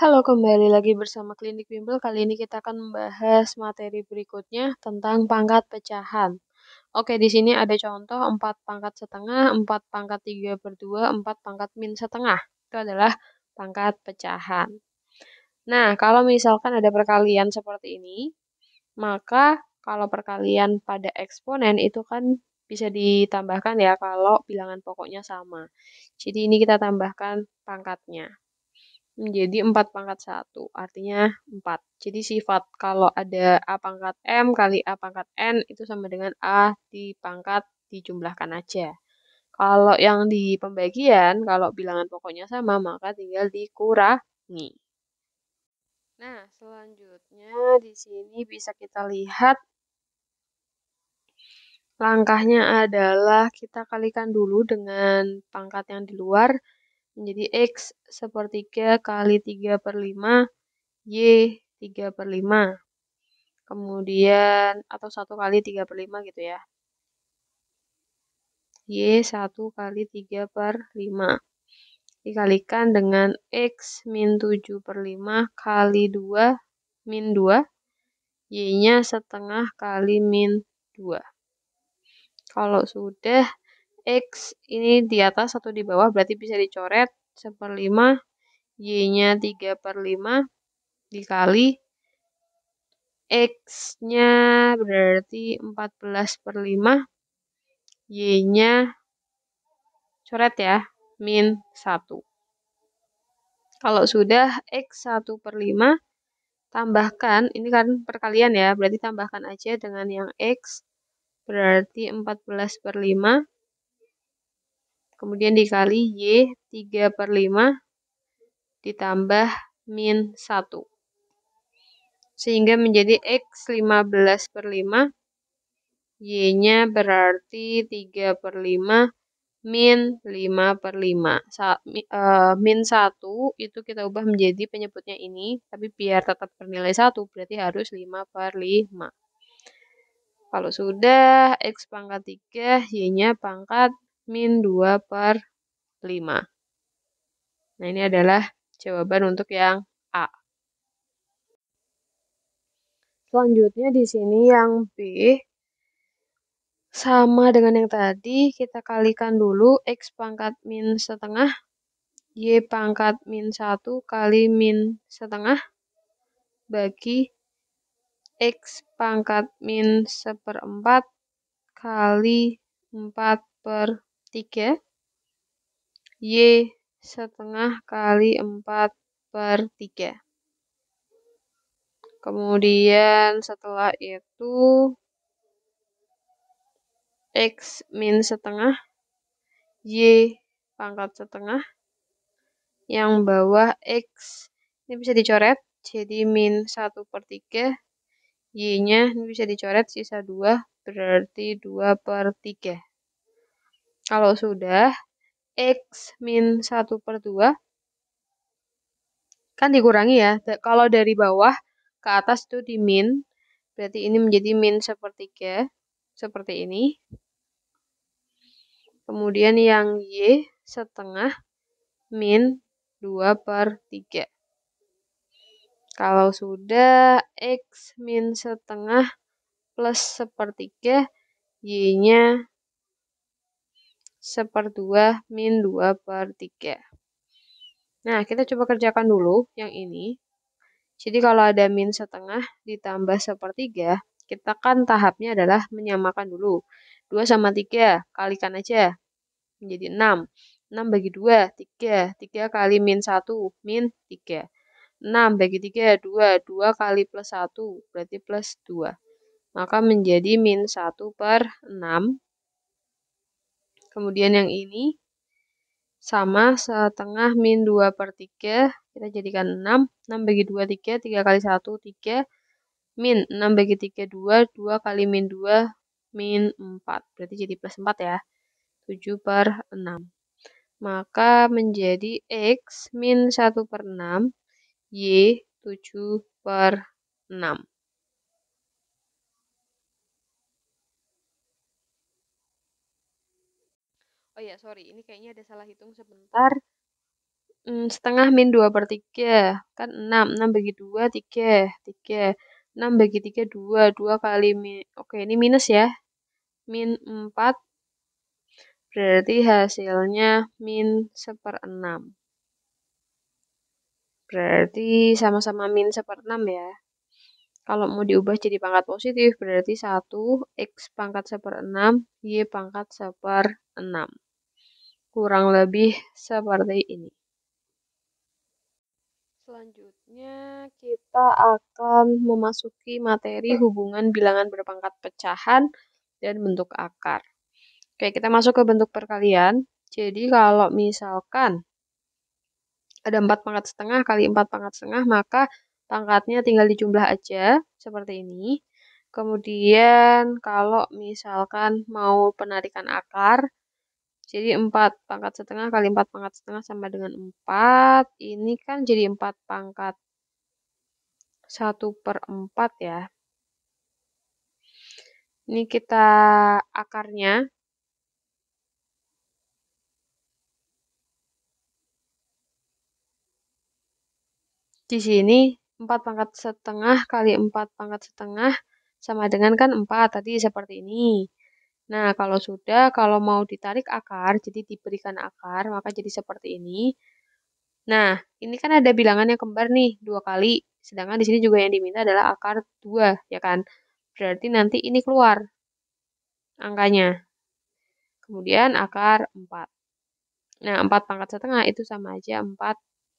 Halo, kembali lagi bersama Klinik Bimbel. Kali ini kita akan membahas materi berikutnya tentang pangkat pecahan. Oke, di sini ada contoh 4 pangkat setengah, 4 pangkat 3 per 2, 4 pangkat min setengah. Itu adalah pangkat pecahan. Nah, kalau misalkan ada perkalian seperti ini, maka kalau perkalian pada eksponen itu kan bisa ditambahkan ya kalau bilangan pokoknya sama. Jadi ini kita tambahkan pangkatnya menjadi 4 pangkat 1, artinya 4. Jadi sifat kalau ada A pangkat M kali A pangkat N itu sama dengan A di pangkat dijumlahkan aja. Kalau yang di pembagian, kalau bilangan pokoknya sama, maka tinggal dikurangi. Nah, selanjutnya di sini bisa kita lihat langkahnya adalah kita kalikan dulu dengan pangkat yang di luar, Menjadi X sepertiga kali 3 per 5, Y 3 per 5. Kemudian, atau 1 kali 3 per 5 gitu ya. Y 1 kali 3 per 5 dikalikan dengan X min 7 per 5 kali 2 min 2, Y-nya setengah kali min 2. Kalau sudah X ini di atas, atau di bawah, berarti bisa dicoret. 1/5, Y-nya 3 per 5 dikali X-nya berarti 14 per 5, Y-nya coret ya, min 1. Kalau sudah X1 per 5, tambahkan, ini kan perkalian ya, berarti tambahkan aja dengan yang X, berarti 14 per 5, Kemudian dikali Y 3 per 5 ditambah min 1. Sehingga menjadi X 15 per 5. Y-nya berarti 3 per 5 min 5 per 5. Sa uh, min 1 itu kita ubah menjadi penyebutnya ini, tapi biar tetap bernilai 1 berarti harus 5 per 5. Kalau sudah, X pangkat 3, Y-nya pangkat min 2 per 5. Nah, ini adalah jawaban untuk yang A. Selanjutnya di sini yang B sama dengan yang tadi, kita kalikan dulu X pangkat min setengah, Y pangkat min 1 kali min setengah, bagi X pangkat min seperempat kali 4 per 3. Y setengah kali 4 per 3. Kemudian setelah itu X min setengah Y pangkat setengah yang bawah X ini bisa dicoret jadi min 1 per 3 Y nya ini bisa dicoret sisa 2 berarti 2 per 3 kalau sudah, X min 1 per 2 kan dikurangi ya. Kalau dari bawah ke atas itu di min. Berarti ini menjadi min sepertiga. Seperti ini. Kemudian yang Y setengah min 2 per 3. Kalau sudah X min setengah plus sepertiga, Y-nya seperdua min 2 per 3. Nah, kita coba kerjakan dulu yang ini. Jadi kalau ada min setengah ditambah sepertiga, kita kan tahapnya adalah menyamakan dulu. 2 sama 3, kalikan aja. Menjadi 6. 6 bagi 2, 3. 3 kali min 1, min 3. 6 bagi 3, 2. 2 kali plus 1, berarti plus 2. Maka menjadi min 1 per 6 Kemudian yang ini sama setengah min 2 per 3. Kita jadikan 6. 6 bagi 2, 3. 3 kali 1, 3. Min 6 bagi 3, 2. 2 kali min 2, min 4. Berarti jadi plus 4 ya. 7 per 6. Maka menjadi X min 1 per 6. Y 7 per 6. oh ya sorry ini kayaknya ada salah hitung sebentar hmm, setengah min 2 per 3 kan 6 6 bagi 2 3 3 6 bagi 3 2 2 kali min oke ini minus ya min 4 berarti hasilnya min 1 per 6 berarti sama-sama min 1 per 6 ya kalau mau diubah jadi pangkat positif berarti 1 x pangkat 1 per 6 y pangkat 1 per 6 kurang lebih seperti ini. Selanjutnya kita akan memasuki materi hubungan bilangan berpangkat pecahan dan bentuk akar. Oke, kita masuk ke bentuk perkalian. Jadi kalau misalkan ada 4 pangkat setengah kali 4 pangkat setengah, maka pangkatnya tinggal dijumlah aja seperti ini. Kemudian kalau misalkan mau penarikan akar, jadi 4 pangkat setengah kali 4 pangkat setengah sama dengan 4. Ini kan jadi 4 pangkat 1 per 4 ya. Ini kita akarnya. Di sini 4 pangkat setengah kali 4 pangkat setengah sama dengan kan 4 tadi seperti ini. Nah, kalau sudah, kalau mau ditarik akar, jadi diberikan akar, maka jadi seperti ini. Nah, ini kan ada bilangan yang kembar nih, dua kali. Sedangkan di sini juga yang diminta adalah akar dua ya kan? Berarti nanti ini keluar angkanya. Kemudian akar 4. Nah, 4 pangkat setengah itu sama aja 4,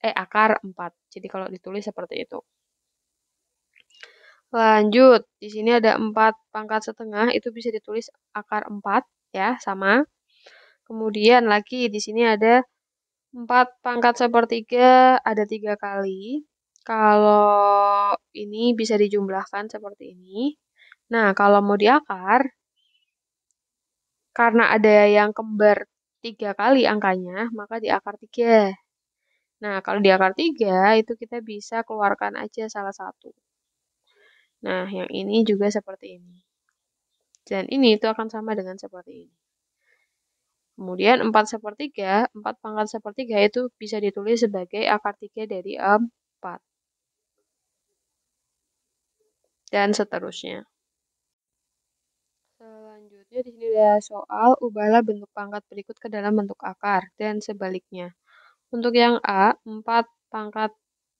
eh akar 4. Jadi kalau ditulis seperti itu. Lanjut, di sini ada 4 pangkat setengah, itu bisa ditulis akar 4, ya, sama. Kemudian lagi di sini ada 4 pangkat sepertiga, ada 3 kali. Kalau ini bisa dijumlahkan seperti ini. Nah, kalau mau diakar, karena ada yang kembar 3 kali angkanya, maka diakar 3. Nah, kalau diakar 3, itu kita bisa keluarkan aja salah satu. Nah, yang ini juga seperti ini. Dan ini itu akan sama dengan seperti ini. Kemudian 4 sepertiga, 4 pangkat sepertiga itu bisa ditulis sebagai akar 3 dari 4. Dan seterusnya. Selanjutnya di sini ada soal, ubahlah bentuk pangkat berikut ke dalam bentuk akar, dan sebaliknya. Untuk yang A, 4 pangkat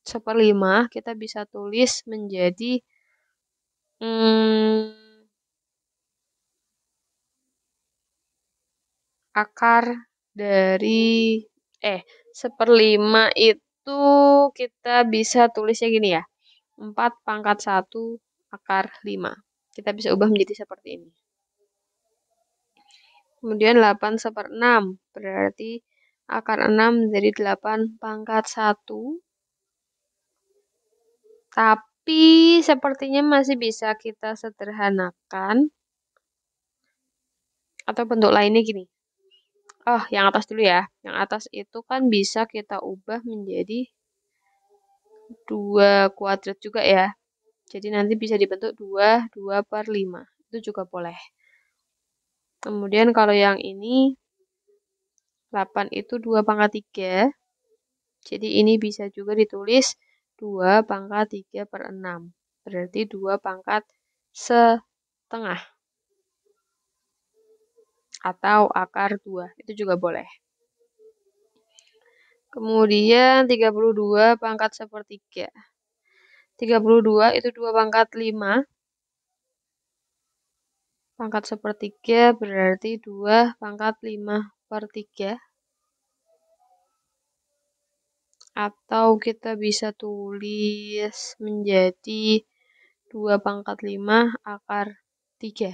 seperlima kita bisa tulis menjadi Hmm, Akar dari eh, seperlima itu kita bisa tulisnya gini ya, 4 pangkat 1 akar 5. Kita bisa ubah menjadi seperti ini. Kemudian 8 seper 6, berarti akar 6 jadi 8 pangkat 1. Tapi tapi sepertinya masih bisa kita sederhanakan atau bentuk lainnya gini. Oh, yang atas dulu ya. Yang atas itu kan bisa kita ubah menjadi dua kuadrat juga ya. Jadi nanti bisa dibentuk 2, 2 per 5. Itu juga boleh. Kemudian kalau yang ini, 8 itu 2 pangkat 3. Jadi ini bisa juga ditulis 2 pangkat 3 per 6. Berarti 2 pangkat setengah. Atau akar 2. Itu juga boleh. Kemudian 32 pangkat 3. 32 itu 2 pangkat 5. Pangkat 3 berarti 2 pangkat 5 per 3 atau kita bisa tulis menjadi 2 pangkat 5 akar 3.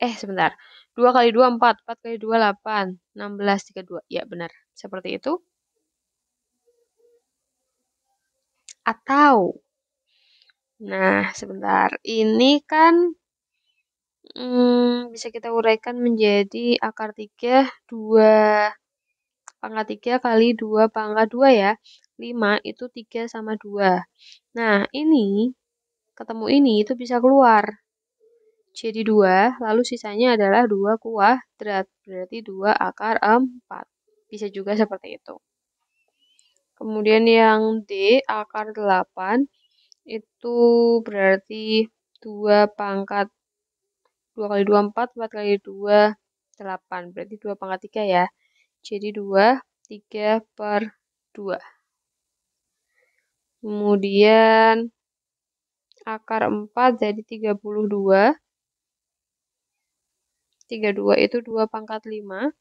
Eh, sebentar. 2 kali 2, 4. 4 kali 2, 8. 16, 32. Ya, benar. Seperti itu. Atau, nah, sebentar. Ini kan hmm, bisa kita uraikan menjadi akar 3 2 pangkat 3 kali 2 pangkat 2 ya. 5 itu 3 sama 2. Nah, ini ketemu ini itu bisa keluar. Jadi 2, lalu sisanya adalah 2 kuadrat. Berarti 2 akar 4. Bisa juga seperti itu. Kemudian yang D, akar 8, itu berarti 2 pangkat 2 kali 2, 4. 4 kali 2, 8. Berarti 2 pangkat 3 ya. Jadi 2, 3 per 2. Kemudian akar 4 jadi 32. 32 itu 2 pangkat 5.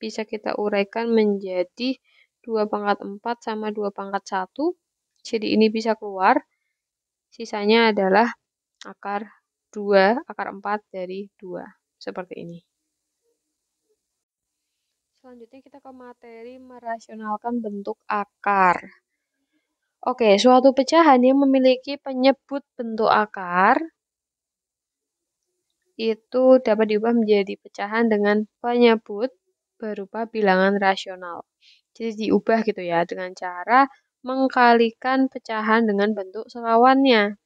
Bisa kita uraikan menjadi 2 pangkat 4 sama 2 pangkat 1. Jadi ini bisa keluar. Sisanya adalah akar 2 akar 4 dari 2. Seperti ini. Selanjutnya kita ke materi merasionalkan bentuk akar. Oke, suatu pecahan yang memiliki penyebut bentuk akar itu dapat diubah menjadi pecahan dengan penyebut berupa bilangan rasional. Jadi diubah gitu ya dengan cara mengkalikan pecahan dengan bentuk selawannya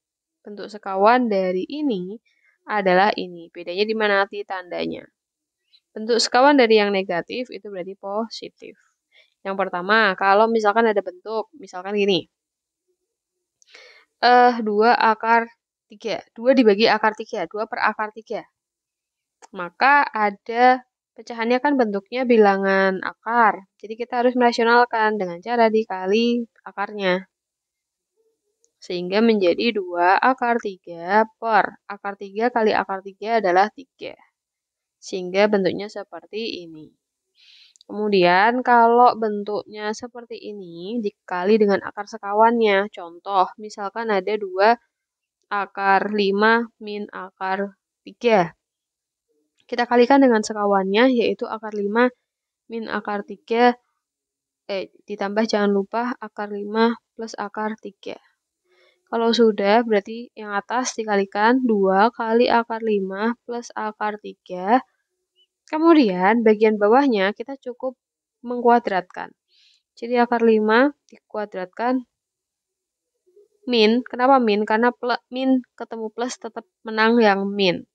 bentuk sekawan dari ini adalah ini. Bedanya di mana nanti tandanya. Bentuk sekawan dari yang negatif itu berarti positif. Yang pertama, kalau misalkan ada bentuk, misalkan gini. Eh, 2 akar 3. 2 dibagi akar 3. 2 per akar 3. Maka ada pecahannya kan bentuknya bilangan akar. Jadi kita harus merasionalkan dengan cara dikali akarnya sehingga menjadi 2 akar 3 per akar 3 kali akar 3 adalah 3. Sehingga bentuknya seperti ini. Kemudian kalau bentuknya seperti ini dikali dengan akar sekawannya. Contoh, misalkan ada 2 akar 5 min akar 3. Kita kalikan dengan sekawannya yaitu akar 5 min akar 3 eh ditambah jangan lupa akar 5 plus akar 3. Kalau sudah, berarti yang atas dikalikan 2 kali akar 5 plus akar 3. Kemudian, bagian bawahnya kita cukup mengkuadratkan. Jadi akar 5 dikuadratkan min. Kenapa min? Karena min ketemu plus tetap menang yang min.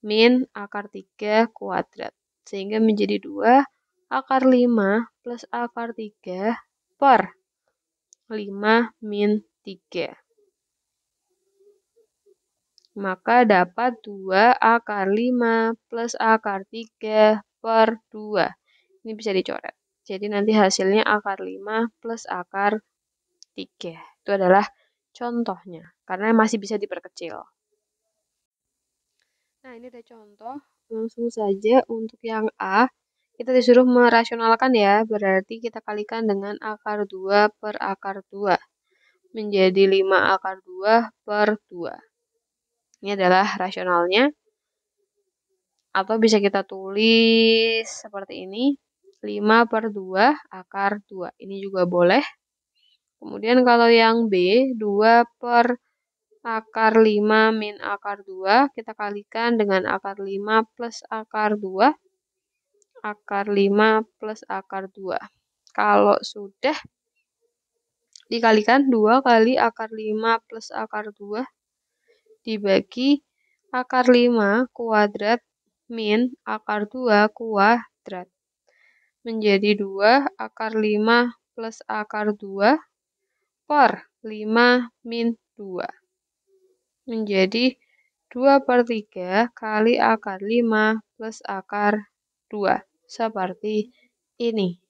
Min akar 3 kuadrat. Sehingga menjadi 2 akar 5 plus akar 3 per 5 min 3. Maka dapat 2 akar 5 plus akar 3 per 2. Ini bisa dicoret. Jadi nanti hasilnya akar 5 plus akar 3. Itu adalah contohnya. Karena masih bisa diperkecil. Nah, ini ada contoh. Langsung saja untuk yang A, kita disuruh merasionalkan ya, berarti kita kalikan dengan akar 2 per akar 2 menjadi 5 akar 2 per 2. Ini adalah rasionalnya. Atau bisa kita tulis seperti ini. 5 per 2 akar 2. Ini juga boleh. Kemudian kalau yang B, 2 per akar 5 min akar 2, kita kalikan dengan akar 5 plus akar 2, akar 5 plus akar 2. Kalau sudah, dikalikan 2 kali akar 5 plus akar 2 dibagi akar 5 kuadrat min akar 2 kuadrat menjadi 2 akar 5 plus akar 2 per 5 min 2 menjadi 2 per 3 kali akar 5 plus akar 2 seperti ini.